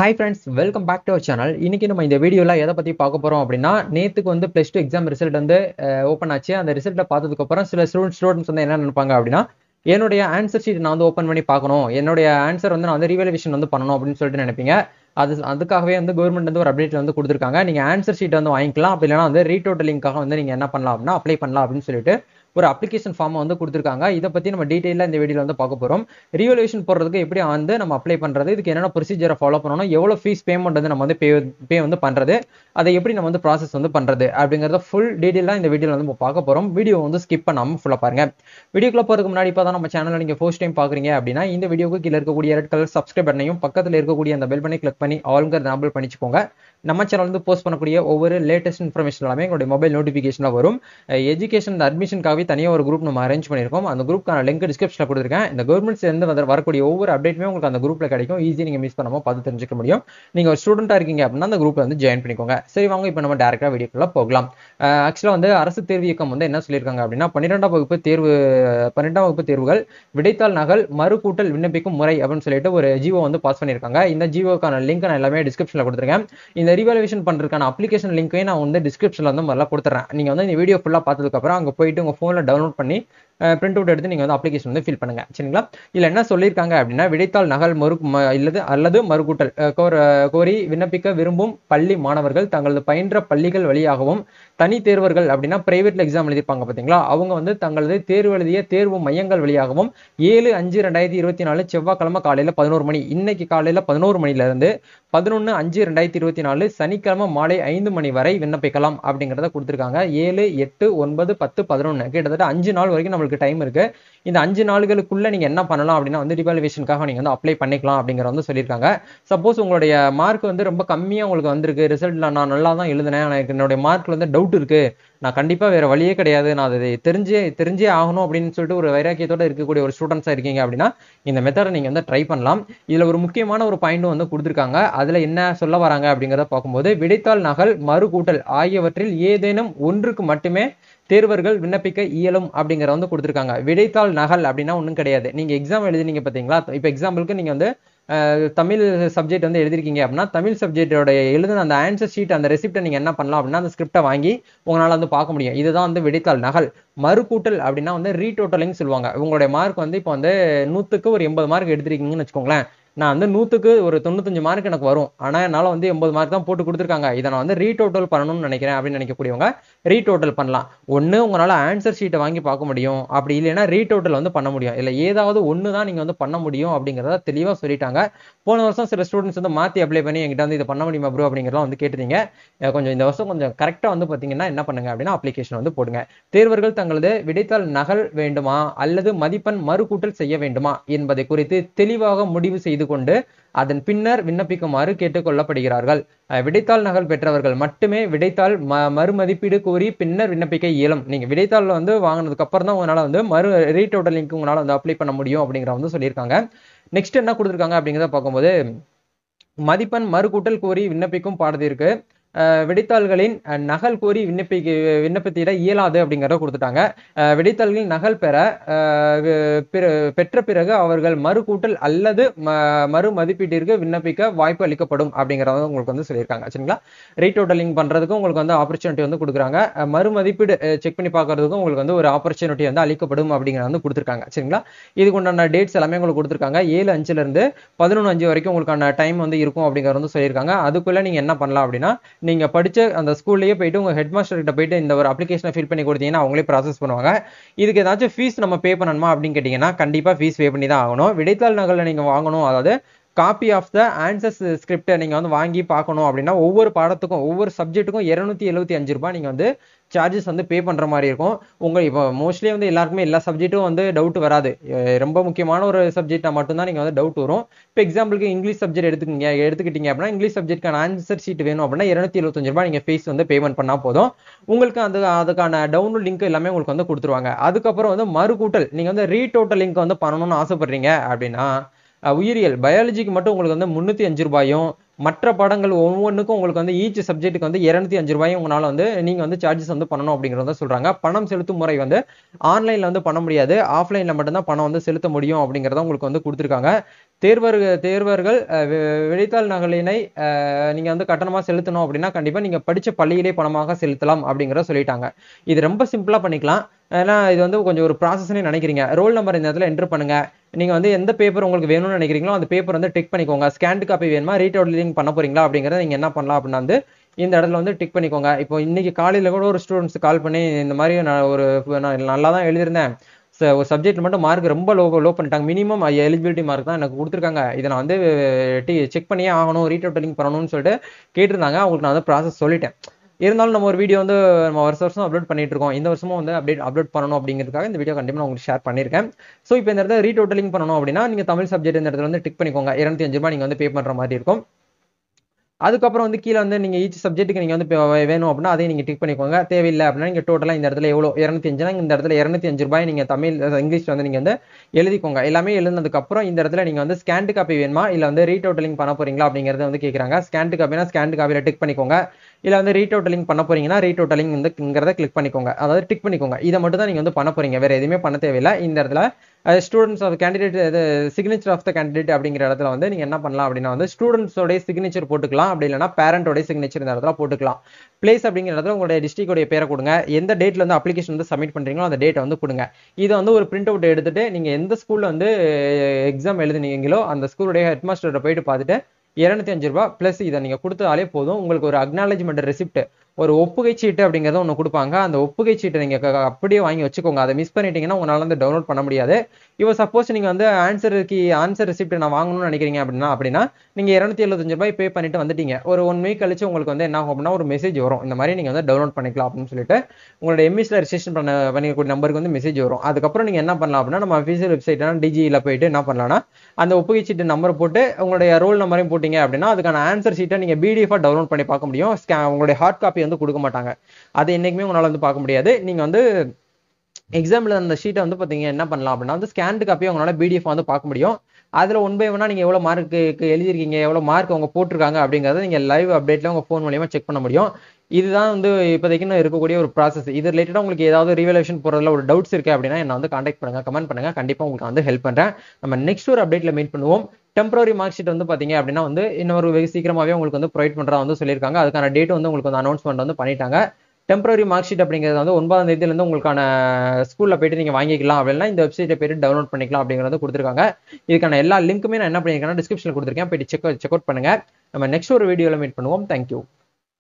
hi friends welcome back to our channel இன்னைக்கு நம்ம இந்த வீடியோவில் எதை பற்றி பார்க்க போறோம் அப்படின்னா நேற்றுக்கு வந்து ப்ளஸ் டூ எக்ஸாம் ரிசல்ட் வந்து ஓப்பன் ஆச்சு அந்த ரிசல்ட்டை பார்த்ததுக்கப்புறம் சில ஸ்டூடெண்ட் ஸ்டூடெண்ட்ஸ் வந்து என்ன நினைப்பாங்க அப்படின்னா என்னுடைய ஆன்சர் ஷீட் நான் வந்து ஓப்பன் பண்ணி பார்க்கணும் என்னுடைய ஆன்சர் வந்து நான் வந்து ரிவல்யூஷன் வந்து பண்ணணும் அப்படின்னு சொல்லிட்டு நினைப்பீங்க அது அதுக்காகவே வந்து கவர்மெண்ட் வந்து ஒரு அப்டேட் வந்து கொடுத்துருக்காங்க நீங்க ஆன்சர் ஷீட் வந்து வாங்கிக்கலாம் அப்படி இல்லைன்னா வந்து ரீடோட்டலிங்காக வந்து நீங்கள் என்ன பண்ணலாம் அப்படின்னா அப்ளை பண்ணலாம் அப்படின்னு சொல்லிட்டு ஒரு அப்ளிகேஷன் ஃபார்மை வந்து கொடுத்துருக்காங்க இதை பற்றி நம்ம டீட்டெயிலாக இந்த வீடியோவில் வந்து பார்க்க போகிறோம் ரிவல்யூஷன் போடுறதுக்கு எப்படி வந்து நம்ம அப்ளை பண்ணுறது இதுக்கு என்னென்ன ப்ரொசீஜரை ஃபாலோ பண்ணணும் எவ்வளோ ஃபீஸ் பேமெண்ட் வந்து நம்ம வந்து பே பே வந்து பண்ணுறது அதை எப்படி நம்ம வந்து ப்ராசஸ் வந்து பண்ணுறது அப்படிங்கிறத ஃபுல் டீட்டெயிலாக இந்த வீடியோவில் வந்து நம்ம பார்க்க போகிறோம் வீடியோ வந்து ஸ்கிப் பண்ணாமல் ஃபுல்லாக பாருங்க வீடியோக்குள்ளே போகிறதுக்கு முன்னாடி இப்போ தான் நம்ம சேனலில் நீங்கள் ஃபர்ஸ்ட் டைம் பார்க்குறீங்க அப்படின்னா இந்த வீடியோக்கு கீழே இருக்கக்கூடிய ரெட் கலர் சப்ஸ்கிரைப் பண்ணையும் பக்கத்தில் இருக்கக்கூடிய அந்த பெல் பண்ணி கிளிக் பண்ணி ஆளுங்கிற நாம்பிள் பண்ணிச்சுக்கோங்க நம்ம சேனல் வந்து போஸ்ட் பண்ணக்கூடிய ஒவ்வொரு லேட்டஸ்ட் இன்ஃபர்மேஷன் எல்லாமே எங்களுடைய மொபைல் நோட்டிஃபிகேஷனில் வரும் எஜுகேஷன் அட்மிஷனுக்காகவே தனியாக ஒரு குரூப் நம்ம அரேஞ்ச் பண்ணியிருக்கோம் அந்த குரூப்க்கான லிங்க் டிஸ்கிரிப்ஷனில் கொடுத்துருக்கேன் இந்த கவர்மெண்ட்ஸ் இருந்து வந்து வரக்கூடிய ஒவ்வொரு அப்டேட்டுமே உங்களுக்கு அந்த குரூப்பில் கிடைக்கும் ஈஸியாக நீங்கள் மிஸ் பண்ணாமல் பார்த்து தெரிஞ்சுக்க முடியும் நீங்கள் ஒரு ஸ்டூடெண்ட்டாக இருக்கீங்க அப்படின்னா அந்த குரூப்பில் வந்து ஜாயின் பண்ணிக்கோங்க சரி வாங்க இப்போ நம்ம டேரக்டாக வீடியோக்குள்ளே போகலாம் ஆக்சுவலாக வந்து அரசு தேர்வு இயக்கம் வந்து என்ன சொல்லியிருக்காங்க அப்படின்னா பன்னிரெண்டாம் வகுப்பு தேர்வு பன்னிரெண்டாம் வகுப்பு தேர்வுகள் விடைத்தாள் நகல் மறுகூட்டல் விண்ணப்பிக்கும் முறை அப்படின்னு சொல்லிட்டு ஒரு ஜிஓ வந்து பாஸ் பண்ணியிருக்காங்க இந்த ஜிஓக்கான லிங்க் நான் எல்லாமே டிஸ்கிரிப்ஷனில் கொடுத்துருக்கேன் இந்த ரீவாலுவேஷன் பண்ணுறதுக்கான அப்ளிகேஷன் லிங்க்கையும் நான் வந்து டிஸ்கிரிப்ஷனில் வந்து முதல்ல கொடுத்துறேன் நீங்கள் வந்து இந்த வீடியோ ஃபுல்லாக பார்த்ததுக்கப்புறம் அங்கே போயிட்டு உங்கள் ஃபோனில் டவுன்லோட் பண்ணி பிரிண்ட் அவுட் எடுத்து நீங்கள் வந்து அப்ளிகேஷன் வந்து ஃபில் பண்ணுங்க சரிங்களா இல்லை என்ன சொல்லியிருக்காங்க அப்படின்னா விடைத்தாள் நகல் மறு இல்லது அல்லது மறுகூட்டல் கோரி விண்ணப்பிக்க விரும்பும் பள்ளி மாணவர்கள் தங்களது பயின்ற பள்ளிகள் வழியாகவும் தனி தேர்வர்கள் அப்படின்னா பிரைவேட்ல எக்ஸாம் எழுதியிருப்பாங்க பார்த்தீங்களா அவங்க வந்து தங்களது தேர்வு எழுதிய தேர்வு மையங்கள் வழியாகவும் ஏழு அஞ்சு ரெண்டாயிரத்தி இருபத்தி நாலு செவ்வாய்க்கிழமை காலையில் பதினோரு மணி இன்னைக்கு காலையில் பதினோரு மணிலேருந்து பதினொன்று அஞ்சு ரெண்டாயிரத்தி இருபத்தி நாலு சனிக்கிழமை மாலை ஐந்து மணி வரை விண்ணப்பிக்கலாம் அப்படிங்கிறத கொடுத்துருக்காங்க ஏழு எட்டு ஒன்பது பத்து பதினொன்று கிட்டத்தட்ட அஞ்சு நாள் வரைக்கும் நம்மளுக்கு உங்களுக்கு டைம் இருக்கு இந்த அஞ்சு நாள்களுக்குள்ள நீங்க என்ன பண்ணலாம் அப்படின்னா வந்து ரிவாலுவேஷனுக்காக நீங்க வந்து அப்ளை பண்ணிக்கலாம் அப்படிங்கிற வந்து சொல்லியிருக்காங்க சப்போஸ் உங்களுடைய மார்க் வந்து ரொம்ப கம்மியா உங்களுக்கு வந்திருக்கு ரிசல்ட்ல நான் நல்லா தான் எழுதுனேன் எனக்கு என்னுடைய மார்க்ல வந்து டவுட் இருக்கு நான் கண்டிப்பாக வேறு வழியே கிடையாது நான் அதை தெரிஞ்சே தெரிஞ்சே ஆகணும் அப்படின்னு சொல்லிட்டு ஒரு வைராக்கியத்தோடு இருக்கக்கூடிய ஒரு ஸ்டூடெண்ட்ஸாக இருக்கீங்க அப்படின்னா இந்த மெத்தடை நீங்கள் வந்து ட்ரை பண்ணலாம் இதில் ஒரு முக்கியமான ஒரு பாயிண்ட்டும் வந்து கொடுத்துருக்காங்க அதில் என்ன சொல்ல வராங்க அப்படிங்கிறத பார்க்கும்போது விடைத்தாள் நகல் மறுகூட்டல் ஆகியவற்றில் ஏதேனும் ஒன்றுக்கு மட்டுமே தேர்வர்கள் விண்ணப்பிக்க இயலும் அப்படிங்கிற வந்து கொடுத்துருக்காங்க விடைத்தாள் நகல் அப்படின்னா ஒன்றும் கிடையாது நீங்கள் எக்ஸாம் எழுதினீங்க பார்த்தீங்களா இப்போ எக்ஸாம்பிளுக்கு நீங்கள் வந்து தமிழ் சப்ஜெக்ட் வந்து எழுதிருக்கீங்க அப்படின்னா தமிழ் சப்ஜெக்டோட எழுதின அந்த ஆன்சர் ஷீட் அந்த ரெசிப்டை நீங்கள் என்ன பண்ணலாம் அப்படின்னா அந்த ஸ்கிரிப்டை வாங்கி உங்களால் வந்து பார்க்க முடியும் இதுதான் வந்து விடைத்தாள் நகல் மறுக்கூட்டல் அப்படின்னா வந்து ரீடோட்டலிங் சொல்லுவாங்க உங்களுடைய மார்க் வந்து இப்போ வந்து நூற்றுக்கு ஒரு எண்பது மார்க் எடுத்திருக்கீங்கன்னு வச்சுக்கோங்களேன் நான் வந்து நூற்றுக்கு ஒரு தொண்ணூத்தஞ்சு மார்க் எனக்கு வரும் ஆனால் என்னால் வந்து எண்பது மார்க் தான் போட்டு கொடுத்துருக்காங்க இதை நான் வந்து ரீடோட்டல் பண்ணணும்னு நினைக்கிறேன் அப்படின்னு நினைக்கக்கூடியவங்க ரீடோட்டல் பண்ணலாம் ஒன்று உங்களால் ஆன்சர் ஷீட்டை வாங்கி பார்க்க முடியும் அப்படி இல்லைன்னா ரீடோட்டல் வந்து பண்ண முடியும் இல்லை ஏதாவது ஒன்று தான் நீங்கள் வந்து பண்ண முடியும் அப்படிங்கிறத தெளிவாக சொல்லிட்டாங்க போன வருஷம் சில ஸ்டூடெண்ட்ஸ் வந்து மாற்றி அப்ளை பண்ணி எங்கிட்ட வந்து இதை பண்ண முடியுமா ப்ரோ அப்படிங்கிறலாம் வந்து கேட்டிருந்தீங்க கொஞ்சம் இந்த வருஷம் கொஞ்சம் கரெக்டாக வந்து பார்த்தீங்கன்னா என்ன பண்ணுங்க அப்படின்னா அப்ளிகேஷன் வந்து போடுங்க தேர்வர்கள் தங்களது விடைத்தாள் நகல் வேண்டுமா அல்லது மதிப்பெண் மறுகூட்டல் செய்ய வேண்டுமா என்பதை குறித்து தெளிவாக முடிவு செய்து கொண்டு அதன் பின்னர் விண்ணப்பிக்குமாறு கேட்டுக்கொள்ளப்படுகிறார்கள் விடைத்தாள் நகல் பெற்றவர்கள் மட்டுமே விடைத்தாள் ம மறுமதிப்பீடு கூறி பின்னர் விண்ணப்பிக்க இயலும் நீங்கள் விடைத்தாள் வந்து வாங்கினதுக்கு அப்புறம் தான் உங்களால் வந்து மறு ரீடோட்டல் லிங்க் உங்களால் வந்து அப்ளை பண்ண முடியும் அப்படிங்கிற வந்து சொல்லியிருக்காங்க நெக்ஸ்ட் என்ன கொடுத்துருக்காங்க அப்படிங்கிறத பார்க்கும்போது மதிப்பெண் மறுகூட்டல் கோரி விண்ணப்பிக்கும் பாடத்திற்கு விடைத்தாள்களின் நகல் கோரி விண்ணப்பிக்க விண்ணப்பத்திட இயலாது அப்படிங்கிறத கொடுத்துட்டாங்க விடைத்தாள்களின் நகல் பெற பெற்ற பிறகு அவர்கள் மறுகூட்டல் அல்லது மறு மதிப்பீட்டிற்கு விண்ணப்பிக்க வாய்ப்பு அளிக்கப்படும் அப்படிங்கிறத உங்களுக்கு வந்து சொல்லியிருக்காங்க சரிங்களா ரீடோட்டலிங் பண்றதுக்கும் உங்களுக்கு வந்து ஆப்பர்ச்சுனிட்டி வந்து கொடுக்குறாங்க மறு மதிப்பீடு செக் பண்ணி பார்க்கறதுக்கும் உங்களுக்கு வந்து ஒரு ஆப்பர்ச்சுனிட்டி வந்து அளிக்கப்படும் அப்படிங்கிறத வந்து கொடுத்துருக்காங்க சரிங்களா இதுக்கு உண்டான டேட்ஸ் எல்லாமே உங்களுக்கு கொடுத்துருக்காங்க ஏழு அஞ்சுல இருந்து பதினொன்று அஞ்சு வரைக்கும் உங்களுக்கான டைம் வந்து இருக்கும் அப்படிங்கிறத வந்து சொல்லியிருக்காங்க அதுக்குள்ள நீங்க என்ன பண்ணலாம் அப்படின்னா நீங்கள் படித்த அந்த ஸ்கூல்லேயே போயிட்டு உங்கள் ஹெட் மாஸ்டர் கிட்ட போயிட்டு இந்த ஒரு அப்ளிகேஷனை ஃபில் பண்ணி கொடுத்தீங்கன்னா அவங்களே ப்ராசஸ் பண்ணுவாங்க இதுக்கு ஏதாச்சும் ஃபீஸ் நம்ம பே பண்ணணுமா அப்படின்னு கேட்டிங்கன்னா கண்டிப்பாக ஃபீஸ் பே பண்ணி தான் ஆகணும் விடைத்தாள் நகலில் நீங்கள் வாங்கணும் அதாவது காப்பி ஆஃப் த ஆன்சர்ஸ் ஸ்கிரிப்டை நீங்கள் வந்து வாங்கி பார்க்கணும் அப்படின்னா ஒவ்வொரு பாடத்துக்கும் ஒவ்வொரு சப்ஜெக்ட்டுக்கும் இரநூத்தி எழுபத்தி அஞ்சு ரூபாய் நீங்கள் வந்து சார்ஜஸ் வந்து பே பண்ணுற மாதிரி இருக்கும் உங்கள் இப்போ மோஸ்ட்லி வந்து எல்லாருக்குமே எல்லா சப்ஜெக்ட்டும் வந்து டவுட் வராது ரொம்ப முக்கியமான ஒரு சப்ஜெக்டாக மட்டும்தான் நீங்கள் வந்து டவுட் வரும் இப்போ எக்ஸாம்பிளுக்கு இங்கிலீஷ் சப்ஜெக்ட் எடுத்துக்கிங்க எடுத்துக்கிட்டீங்க அப்படின்னா இங்கிலீஷ் சப்ஜெக்ட்டுக்கான ஆன்சர் ஷீட் வேணும் அப்படின்னா இரநூத்தி எழுபத்தஞ்சு ரூபாய் நீங்கள் ஃபீஸ் வந்து பேமெண்ட் பண்ணால் போதும் உங்களுக்கு அந்த அதுக்கான டவுன்லோட் லிங்க் எல்லாமே உங்களுக்கு வந்து கொடுத்துருவாங்க அதுக்கப்புறம் வந்து மறுகூட்டல் நீங்கள் வந்து ரீ டோட்டல் லிங்க் வந்து பண்ணணும்னு ஆசைப்பட்றீங்க அப்படின்னா உயிரியல் பயாலஜிக்கு மட்டும் உங்களுக்கு வந்து முந்நூத்தி அஞ்சு ரூபாயும் மற்ற படங்கள் ஒவ்வொன்றுக்கும் உங்களுக்கு வந்து ஈச் சப்ஜெக்ட்டுக்கு வந்து இரநூத்தி அஞ்சு ரூபாயும் உங்களால் வந்து நீங்கள் வந்து சார்ஜஸ் வந்து பண்ணணும் அப்படிங்கிறத சொல்கிறாங்க பணம் செலுத்தும் முறை வந்து ஆன்லைனில் வந்து பண்ண முடியாது ஆஃப்லைனில் மட்டும்தான் பணம் வந்து செலுத்த முடியும் அப்படிங்கிறத உங்களுக்கு வந்து கொடுத்துருக்காங்க தேர்வர் தேர்வர்கள் விடைத்தாள் நகலினை நீங்கள் வந்து கட்டணமாக செலுத்தணும் அப்படின்னா கண்டிப்பாக நீங்கள் படித்த பள்ளியிலே பணமாக செலுத்தலாம் அப்படிங்கிறத சொல்லிட்டாங்க இது ரொம்ப சிம்பிளாக பண்ணிக்கலாம் ஏன்னா இது வந்து கொஞ்சம் ஒரு ப்ராசஸ்னே நினைக்கிறீங்க ரோல் நம்பர் இந்த இடத்துல என்ட்ரு பண்ணுங்க நீங்கள் வந்து எந்த பேப்பர் உங்களுக்கு வேணும்னு நினைக்கிறீங்களோ அந்த பேப்பர் வந்து டிக் பண்ணிக்கோங்க ஸ்கேன் காப்பி வேணுமா ரீடோட்லிங் பண்ண போறீங்களா அப்படிங்கிறத நீங்கள் என்ன பண்ணலாம் அப்படின்னா வந்து இந்த இடத்துல வந்து டிக் பண்ணிக்கோங்க இப்போ இன்னைக்கு காலையில் கூட ஒரு ஸ்டூடெண்ட்ஸ் கால் பண்ணி இந்த மாதிரி நான் ஒரு நான் நல்லா தான் எழுதியிருந்தேன் ஒரு சப்ஜெக்ட் மட்டும் மார்க் ரொம்ப லோ லோ பண்ணிட்டாங்க மினிமம் எலிஜிபிலிட்டி மார்க் தான் எனக்கு கொடுத்துருக்காங்க இதை நான் வந்து டி செக் பண்ணியே ஆகணும் ரீடோட்டலிங் பண்ணணும்னு சொல்லிட்டு கேட்டிருந்தாங்க அவங்களுக்கு நான் வந்து ப்ராசஸ் சொல்லிட்டேன் இருந்தாலும் நம்ம ஒரு வீடியோ வந்து நம்ம வருஷம் வருஷம் அப்லோட் பண்ணிட்டு இருக்கோம் இந்த வருஷமும் வந்து அப்டேட் அப்லோட் பண்ணணும் அப்படிங்கிறதுக்காக இந்த வீடியோ கண்டிப்பாக நான் உங்களுக்கு ஷேர் பண்ணியிருக்கேன் ஸோ இப்போ இந்த இடத்துல ரீடோட்டலிங் பண்ணணும் அப்படின்னா நீங்கள் தமிழ் சப்ஜெக்ட் இந்த இடத்துல வந்து டிக் பண்ணிக்கோங்க இரநூத்தி அஞ்சு ரூபாய் நீங்கள் வந்து பே பண்ணுற மாதிரி இருக்கும் அதுக்கப்புறம் வந்து கீழே வந்து நீங்கள் ஈச் சப்ஜெக்ட்டுக்கு நீங்கள் வந்து வேணும் அப்படின்னா அதையும் நீங்கள் டிக் பண்ணிக்கோங்க தேவையில்லை அப்படின்னா நீங்கள் டோட்டலாக இந்த இடத்துல எவ்வளோ இரநூத்தி அஞ்சுனா இந்த இடத்துல இரநூத்தி அஞ்சு ரூபாய் நீங்கள் தமிழ் இங்கிலீஷ் வந்து நீங்கள் வந்து எழுதிக்கோங்க எல்லாமே எழுதுனதுக்கப்புறம் இந்த இடத்துல நீங்கள் வந்து ஸ்கேண்டு காப்பி வேணுமா இல்லை வந்து ரீடோட்டலிங் பண்ண போகிறீங்களா அப்படிங்கிறத வந்து கேட்குறாங்க ஸ்கேண்டு காப்பினா ஸ்கேண்டு காப்பியில் டிக் பண்ணிக்கோங்க இல்லை வந்து ரீடோட்டலிங் பண்ண போறீங்கன்னா ரீடோட்டலிங் வந்துங்கிறத கிளிக் பண்ணிக்கோங்க அதாவது டிக் பண்ணிக்கோங்க இதை மட்டும் தான் நீங்கள் வந்து பண்ண போறீங்க வேறு எதுவுமே பண்ண தேவையில்லை இந்த இடத்துல ஸ்டூடெண்ட்ஸ் ஆஃப் கேண்டிடேட் இது சிக்னேச்சர் ஆஃப் த கேண்டிடேட் அப்படிங்கிற இடத்துல வந்து நீங்கள் என்ன பண்ணலாம் அப்படின்னா வந்து ஸ்டூடெண்ட்ஸோடைய சிக்னேச்சர் போட்டுக்கலாம் அப்படி இல்லைனா பேரண்ட்டோடைய சிக்னேச்சர் இந்த இடத்துல போட்டுக்கலாம் பிளேஸ் அப்படிங்கிற இடத்துல உங்களுடைய டிஸ்ட்ரிக்டோடைய பேரை கொடுங்க எந்த டேட்டில் வந்து அப்ளிகேஷன் வந்து சப்மிட் பண்ணுறீங்களோ அந்த டேட்டை வந்து கொடுங்க இதை வந்து ஒரு பிரிண்ட் அவுட் எடுத்துகிட்டு நீங்கள் எந்த ஸ்கூலில் வந்து எக்ஸாம் எழுதுனீங்களோ அந்த ஸ்கூலுடைய ஹெட் போயிட்டு பார்த்துட்டு இரநூத்தி அஞ்சு ரூபா ப்ளஸ் இதை நீங்கள் கொடுத்தாலே போதும் உங்களுக்கு ஒரு அக்னாலஜ்மெண்ட் ரெசிப்ட் ஒரு ஒப்புகை சீட்டு அப்படிங்கிறத ஒன்று கொடுப்பாங்க அந்த ஒப்புகை சீட்டை நீங்கள் அப்படியே வாங்கி வச்சுக்கோங்க அதை மிஸ் பண்ணிட்டீங்கன்னா உங்களால் வந்து டவுன்லோட் பண்ண முடியாது இப்போ சப்போஸ் நீங்கள் வந்து ஆன்சருக்கு ஆன்சர் ரிசிப்ட் நான் வாங்கணும்னு நினைக்கிறீங்க அப்படின்னா அப்படின்னா நீங்கள் இரநூத்தி எழுபத்தஞ்சு ரூபாய் பே பண்ணிட்டு வந்துட்டீங்க ஒரு ஒன் வீக் கழிச்சு உங்களுக்கு வந்து என்ன ஆகும் அப்படின்னா ஒரு மெசேஜ் வரும் இந்த மாதிரி நீங்கள் வந்து டவுன்லோட் பண்ணிக்கலாம் அப்படின்னு சொல்லிட்டு உங்களோட எம்இஸில் ரிஜிஸ்டர் பண்ண பண்ணிக்கக்கூடிய நம்பருக்கு வந்து மெசேஜ் வரும் அதுக்கப்புறம் நீங்கள் என்ன பண்ணலாம் அப்படின்னா நம்ம அஃபீஷியல் வெப்சைட்டான டிஜியில் போயிட்டு என்ன பண்ணலாம்னா அந்த ஒப்புகை சீட்டு நம்பர் போட்டு உங்களுடைய ரோல் நம்பரையும் போட்டிங்க அப்படின்னா அதுக்கான ஆன்சர் சீட்டை நீங்கள் பிடிஎஃபாக டவுன்லோட் பண்ணி பார்க்க முடியும் ஸ்கே உங்களுடைய ஹார்ட் காப்பி வந்து கொடுக்க மாட்டாங்க அது என்னைக்குமே உங்களால் வந்து பார்க்க முடியாது நீங்கள் வந்து எக்ஸாம்பிள் அந்த ஷீட்டை வந்து பார்த்தீங்க என்ன பண்ணலாம் அப்படின்னா வந்து ஸ்கேன்டு காப்பியை உங்களால் பிடிஎஃப் வந்து பார்க்க முடியும் அதில் ஒன் பை ஒன்னா நீங்கள் எவ்வளோ மார்க்கு எழுதியிருக்கீங்க எவ்வளோ மார்க் அவங்க போட்டிருக்காங்க அப்படிங்கிறத நீங்கள் லைவ் அப்டேட்டில் உங்கள் ஃபோன் மூலியமாக செக் பண்ண முடியும் இதுதான் வந்து இப்போதைக்கு நான் இருக்கக்கூடிய ஒரு ப்ராசஸ் இது ரிலேட்டடாக உங்களுக்கு ஏதாவது ரிவலேஷன் போகிறதுல ஒரு டவுட்ஸ் இருக்குது அப்படின்னா என்ன வந்து காண்டாக்ட் பண்ணுங்கள் கமெண்ட் பண்ணுங்கள் கண்டிப்பாக உங்களுக்கு வந்து ஹெல்ப் பண்ணுறேன் நம்ம நெக்ஸ்ட் ஒரு அப்டேட்டில் மீட் பண்ணுவோம் டெம்பரரி மார்க் ஷீட் வந்து பார்த்தீங்க அப்படின்னா வந்து இன்னொரு வெகு சீக்கிரமாகவே உங்களுக்கு வந்து ப்ரொவைட் பண்ணுறதா வந்து சொல்லியிருக்காங்க அதுக்கான டேட் வந்து உங்களுக்கு வந்து அனௌன்ஸ்மெண்ட் வந்து பண்ணிட்டாங்க டெம்பரரி மார்க் ஷீட் அப்படிங்கிறது வந்து ஒன்பதாம் தேதியிலேருந்து உங்களுக்கான ஸ்கூலில் போயிட்டு நீங்கள் வாங்கிக்கலாம் அப்படின்னா இந்த வெப்சைட்டை போயிட்டு டவுன்லோட் பண்ணிக்கலாம் அப்படிங்கிறது கொடுத்துருக்காங்க இதுக்கான எல்லா லிங்க்குமே நான் என்ன பண்ணிருக்கேன் டிஸ்கிரிப்ஷனில் கொடுத்துருக்கேன் போயிட்டு செக் செக் அவுட் பண்ணுங்க நம்ம நெக்ஸ்ட் ஒரு வீடியோவில் மீட் பண்ணுவோம் தேங்க்யூ